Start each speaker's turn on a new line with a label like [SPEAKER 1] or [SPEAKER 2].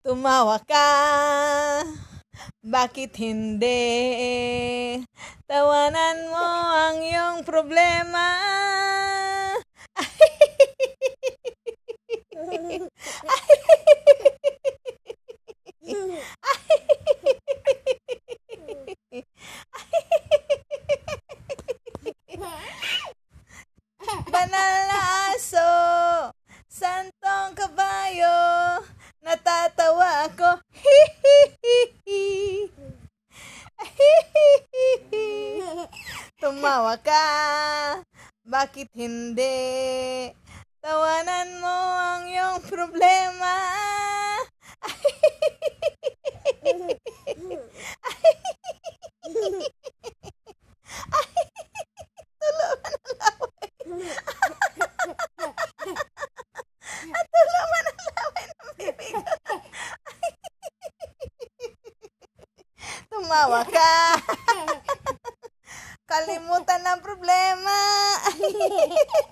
[SPEAKER 1] Tumawa ka, bakit hindi? Tawanan mo ang iyong problema. Tumawa ka, bakit hindi? Tawanan mo ang iyong problema.
[SPEAKER 2] Tumawa ka! kalimutan ng problema.